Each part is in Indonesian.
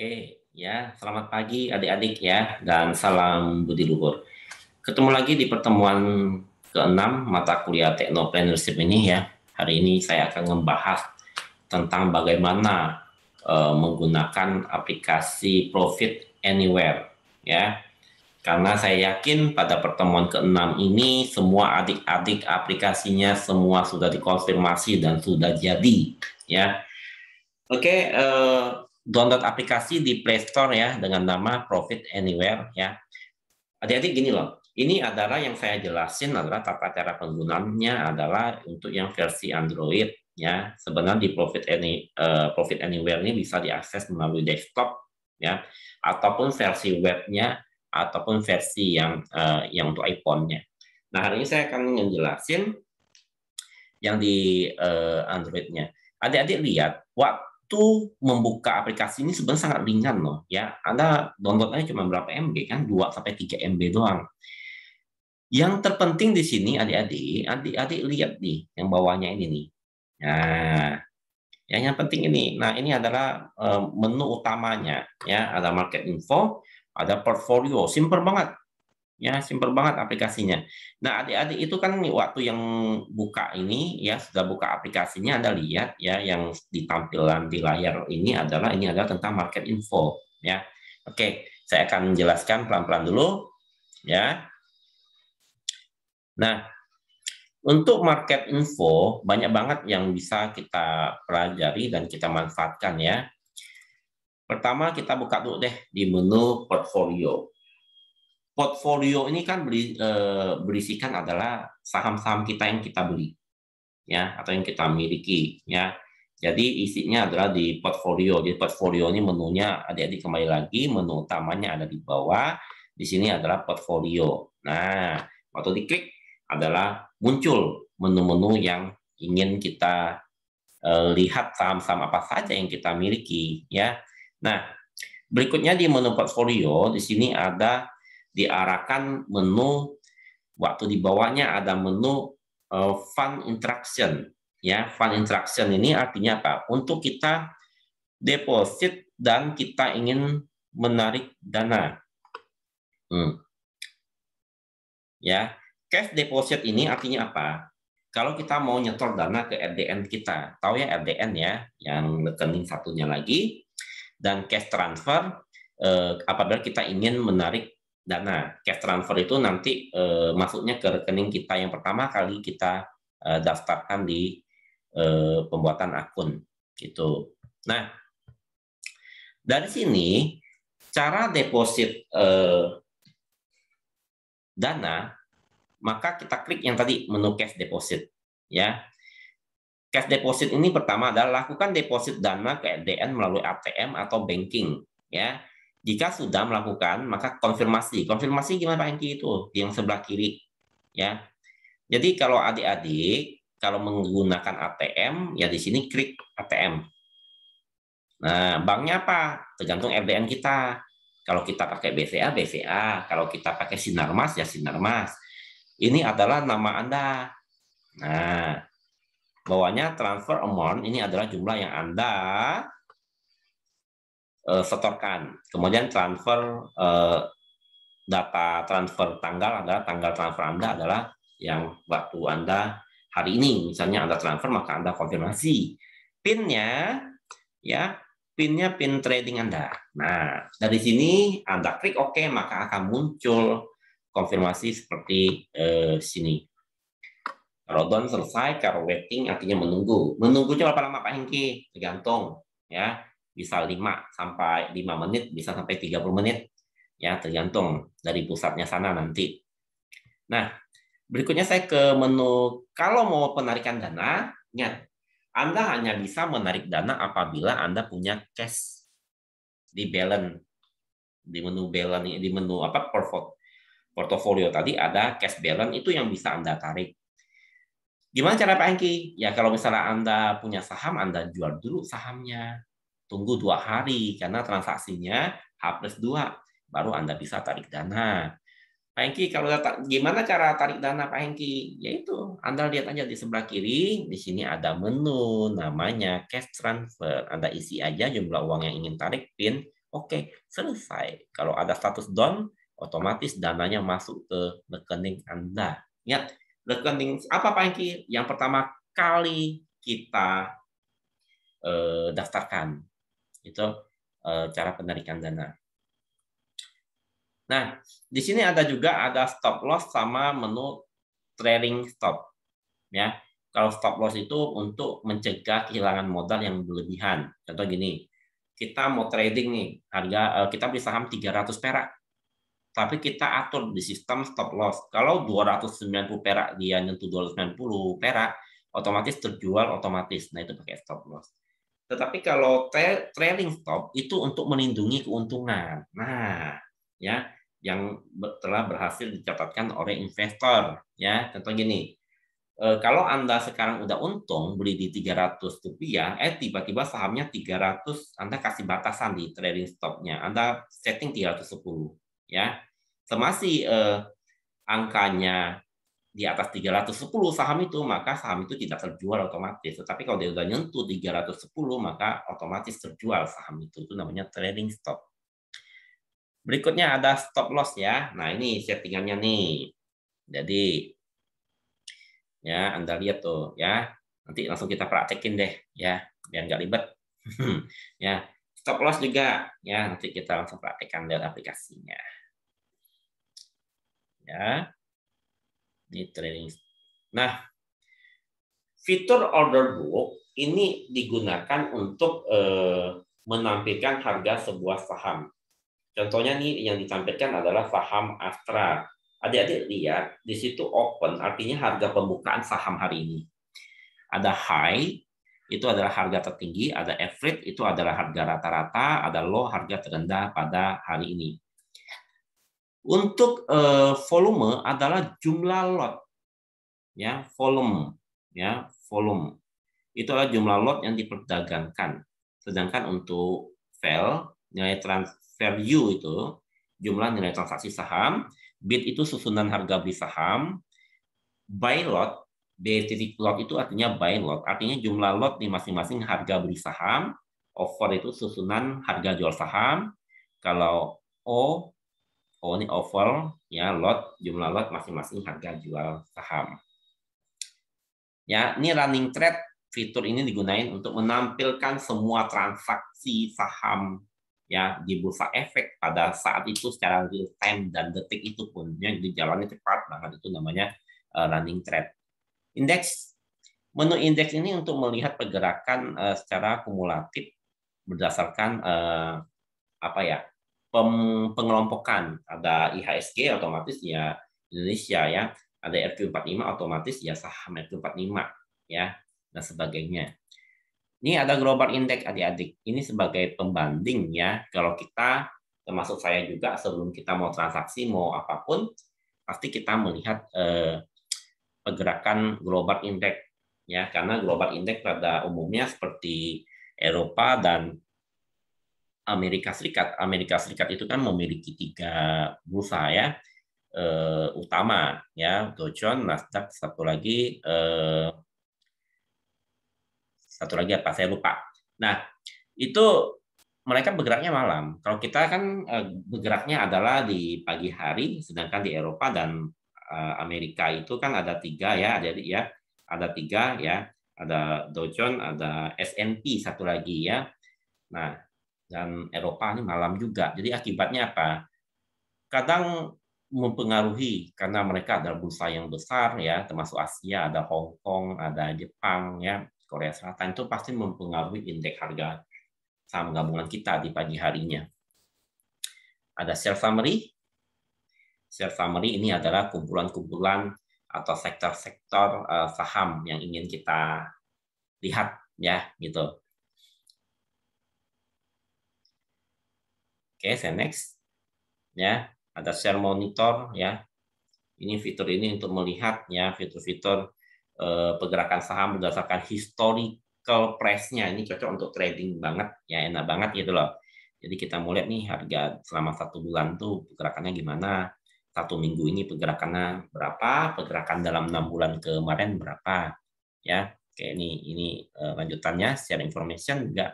Oke, ya selamat pagi adik-adik ya dan salam budi luhur. Ketemu lagi di pertemuan keenam mata kuliah teknopreneurship ini ya. Hari ini saya akan membahas tentang bagaimana uh, menggunakan aplikasi Profit Anywhere ya. Karena saya yakin pada pertemuan keenam ini semua adik-adik aplikasinya semua sudah dikonfirmasi dan sudah jadi ya. Oke, okay, uh, eh, download aplikasi di Play Store ya dengan nama Profit Anywhere ya. Hati-hati gini loh, ini adalah yang saya jelasin adalah tata cara penggunaannya adalah untuk yang versi Android ya. Sebenarnya di Profit Any uh, Profit Anywhere ini bisa diakses melalui desktop ya ataupun versi webnya ataupun versi yang uh, yang untuk iPhone-nya. Nah, hari ini saya akan menjelaskan yang di uh, Android-nya. Adik-adik lihat, waktu itu membuka aplikasi ini sebenarnya sangat ringan loh ya. Anda downloadnya cuma berapa MB kan? 2 sampai tiga MB doang. Yang terpenting di sini adik-adik, adik-adik lihat nih yang bawahnya ini nih. Nah, yang yang penting ini. Nah, ini adalah eh, menu utamanya ya, ada market info, ada portfolio, simple banget ya simpel banget aplikasinya. Nah adik-adik itu kan waktu yang buka ini ya sudah buka aplikasinya Anda lihat ya yang di di layar ini adalah ini adalah tentang market info ya. Oke saya akan menjelaskan pelan-pelan dulu ya. Nah untuk market info banyak banget yang bisa kita pelajari dan kita manfaatkan ya. Pertama kita buka dulu deh di menu portfolio portfolio ini kan beri, eh, berisikan adalah saham-saham kita yang kita beli ya atau yang kita miliki ya. Jadi isinya adalah di portfolio. Jadi portfolio ini menunya adik-adik kembali lagi menu utamanya ada di bawah. Di sini adalah portfolio. Nah, waktu diklik adalah muncul menu-menu yang ingin kita eh, lihat saham-saham apa saja yang kita miliki ya. Nah, berikutnya di menu portfolio di sini ada diarahkan menu waktu di bawahnya ada menu uh, fun interaction ya fun interaction ini artinya apa untuk kita deposit dan kita ingin menarik dana hmm. ya cash deposit ini artinya apa kalau kita mau nyetor dana ke RDN kita tahu ya RDN ya yang rekening satunya lagi dan cash transfer eh, apabila kita ingin menarik dana cash transfer itu nanti eh, masuknya ke rekening kita yang pertama kali kita eh, daftarkan di eh, pembuatan akun gitu. Nah, dari sini cara deposit dana maka kita klik yang tadi menu cash deposit ya. Cash deposit ini pertama adalah lakukan deposit dana ke DN melalui ATM atau banking ya jika sudah melakukan, maka konfirmasi. Konfirmasi gimana Pak Hengki itu? Yang sebelah kiri. ya. Jadi kalau adik-adik, kalau menggunakan ATM, ya di sini klik ATM. Nah, banknya apa? Tergantung RDN kita. Kalau kita pakai BCA, BCA. Kalau kita pakai Sinarmas, ya Sinarmas. Ini adalah nama Anda. Nah, bawahnya transfer amount ini adalah jumlah yang Anda uh, setorkan. Kemudian transfer uh, data transfer tanggal adalah tanggal transfer Anda adalah yang waktu Anda hari ini misalnya Anda transfer maka Anda konfirmasi pinnya ya pinnya pin trading Anda. Nah dari sini Anda klik OK maka akan muncul konfirmasi seperti eh, sini. Rodon selesai, kalau waiting artinya menunggu. Menunggunya berapa lama Pak Hengki? Tergantung ya bisa 5 sampai 5 menit, bisa sampai 30 menit. Ya, tergantung dari pusatnya sana nanti. Nah, berikutnya saya ke menu kalau mau penarikan dana, ingat Anda hanya bisa menarik dana apabila Anda punya cash di balance di menu balance di menu apa portfolio portofolio tadi ada cash balance itu yang bisa Anda tarik. Gimana cara Pak Hengki? Ya kalau misalnya Anda punya saham, Anda jual dulu sahamnya tunggu dua hari karena transaksinya H plus 2, baru Anda bisa tarik dana. Pak Hengki, kalau gimana cara tarik dana Pak Hengki? Yaitu, Anda lihat aja di sebelah kiri, di sini ada menu namanya cash transfer. Anda isi aja jumlah uang yang ingin tarik PIN. Oke, selesai. Kalau ada status down, otomatis dananya masuk ke rekening Anda. Ingat, rekening apa Pak Hengki? Yang pertama kali kita eh, daftarkan itu e, cara penarikan dana. Nah, di sini ada juga ada stop loss sama menu trading stop. Ya, kalau stop loss itu untuk mencegah kehilangan modal yang berlebihan. Contoh gini, kita mau trading nih, harga eh, kita beli saham 300 perak. Tapi kita atur di sistem stop loss. Kalau 290 perak dia nyentuh 290 perak, otomatis terjual otomatis. Nah, itu pakai stop loss. Tetapi kalau trailing stop itu untuk melindungi keuntungan. Nah, ya yang telah berhasil dicatatkan oleh investor ya contoh gini eh, kalau anda sekarang udah untung beli di 300 rupiah eh tiba-tiba sahamnya 300 anda kasih batasan di trailing stopnya anda setting 310 ya semasi eh, angkanya di atas 310 saham itu, maka saham itu tidak terjual otomatis. Tetapi kalau dia sudah nyentuh 310, maka otomatis terjual saham itu. Itu namanya trading stop. Berikutnya ada stop loss ya. Nah, ini settingannya nih. Jadi, ya Anda lihat tuh ya. Nanti langsung kita praktekin deh ya, biar nggak ribet. ya, stop loss juga ya. Nanti kita langsung praktekkan dari aplikasinya. Ya, di training. Nah, fitur order book ini digunakan untuk eh, menampilkan harga sebuah saham. Contohnya nih yang ditampilkan adalah saham Astra. Adik-adik lihat di situ open artinya harga pembukaan saham hari ini. Ada high itu adalah harga tertinggi, ada average itu adalah harga rata-rata, ada low harga terendah pada hari ini. Untuk eh, volume adalah jumlah lot. Ya, volume, ya, volume. Itu adalah jumlah lot yang diperdagangkan. Sedangkan untuk fail, nilai transfer view itu jumlah nilai transaksi saham, bid itu susunan harga beli saham, buy lot, B titik lot itu artinya buy lot, artinya jumlah lot di masing-masing harga beli saham, offer itu susunan harga jual saham, kalau O oh ini offer ya lot jumlah lot masing-masing harga jual saham. Ya, ini running trade fitur ini digunain untuk menampilkan semua transaksi saham ya di bursa efek pada saat itu secara real time dan detik itu pun yang dijalani cepat banget itu namanya eh, running trade. Indeks menu indeks ini untuk melihat pergerakan eh, secara kumulatif berdasarkan eh, apa ya pengelompokan ada IHSG otomatis ya Indonesia ya ada RQ45 otomatis ya saham RQ45 ya dan sebagainya ini ada global index adik-adik ini sebagai pembanding ya kalau kita termasuk saya juga sebelum kita mau transaksi mau apapun pasti kita melihat eh, pergerakan global index ya karena global index pada umumnya seperti Eropa dan Amerika Serikat. Amerika Serikat itu kan memiliki tiga bursa ya eh, utama ya Dow Jones, Nasdaq, satu lagi eh, satu lagi apa saya lupa. Nah itu mereka bergeraknya malam. Kalau kita kan eh, bergeraknya adalah di pagi hari, sedangkan di Eropa dan eh, Amerika itu kan ada tiga ya, jadi ya ada tiga ya, ada Dow Jones, ada S&P satu lagi ya. Nah, dan Eropa ini malam juga. Jadi akibatnya apa? Kadang mempengaruhi karena mereka ada bursa yang besar ya, termasuk Asia, ada Hong Kong, ada Jepang ya, Korea Selatan itu pasti mempengaruhi indeks harga saham gabungan kita di pagi harinya. Ada share summary. Share summary ini adalah kumpulan-kumpulan atau sektor-sektor eh, saham yang ingin kita lihat ya gitu. Oke, okay, saya next. Ya, ada share monitor ya. Ini fitur ini untuk melihat ya fitur-fitur eh, pergerakan saham berdasarkan historical price-nya. Ini cocok untuk trading banget ya, enak banget gitu loh. Jadi kita mulai nih harga selama satu bulan tuh pergerakannya gimana, satu minggu ini pergerakannya berapa, pergerakan dalam enam bulan kemarin berapa, ya. Oke, ini ini eh, lanjutannya share information enggak,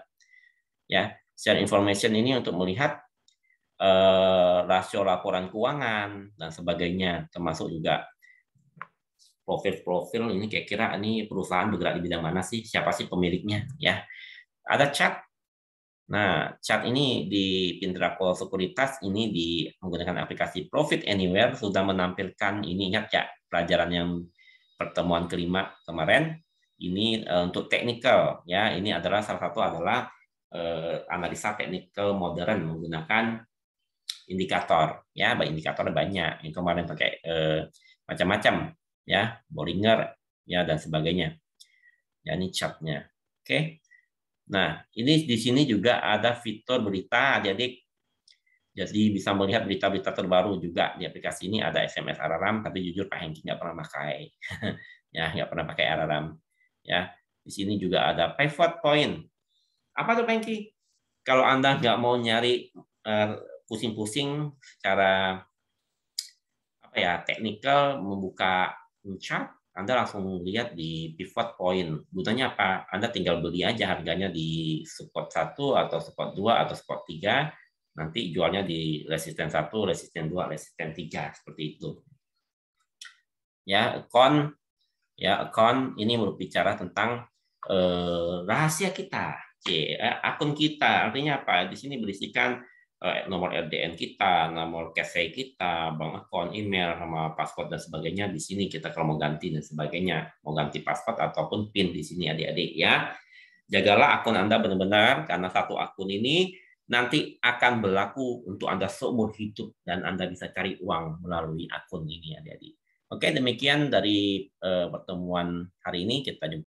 ya. Share information ini untuk melihat Eh, rasio laporan keuangan dan sebagainya, termasuk juga profil-profil ini kira-kira ini perusahaan bergerak di bidang mana sih, siapa sih pemiliknya, ya. Ada chat Nah, chat ini di Pintrako Sekuritas ini di menggunakan aplikasi Profit Anywhere sudah menampilkan ini ingat ya pelajaran yang pertemuan kelima kemarin ini eh, untuk technical ya ini adalah salah satu adalah eh, analisa technical modern menggunakan indikator ya indikator banyak yang kemarin pakai eh, macam-macam ya Bollinger ya dan sebagainya ya ini chartnya oke nah ini di sini juga ada fitur berita adik-adik jadi bisa melihat berita-berita terbaru juga di aplikasi ini ada SMS alarm tapi jujur Pak Hengki nggak pernah pakai ya nggak pernah pakai alarm ya di sini juga ada pivot point apa tuh Pak Hengki kalau anda nggak mau nyari eh, pusing-pusing cara apa ya teknikal membuka chart anda langsung lihat di pivot point. Butuhnya apa? Anda tinggal beli aja harganya di support 1 atau support 2 atau support 3. Nanti jualnya di resisten 1, resisten 2, resisten 3. Seperti itu. Ya, account. Ya, account ini berbicara tentang eh, rahasia kita. Oke, eh, akun kita. Artinya apa? Di sini berisikan Eh, nomor LDN kita, nomor KC kita, bank account, email, sama password dan sebagainya di sini kita kalau mau ganti dan sebagainya, mau ganti password ataupun PIN di sini adik-adik ya. Jagalah akun Anda benar-benar karena satu akun ini nanti akan berlaku untuk Anda seumur hidup dan Anda bisa cari uang melalui akun ini adik-adik. Oke, demikian dari eh, pertemuan hari ini kita jumpa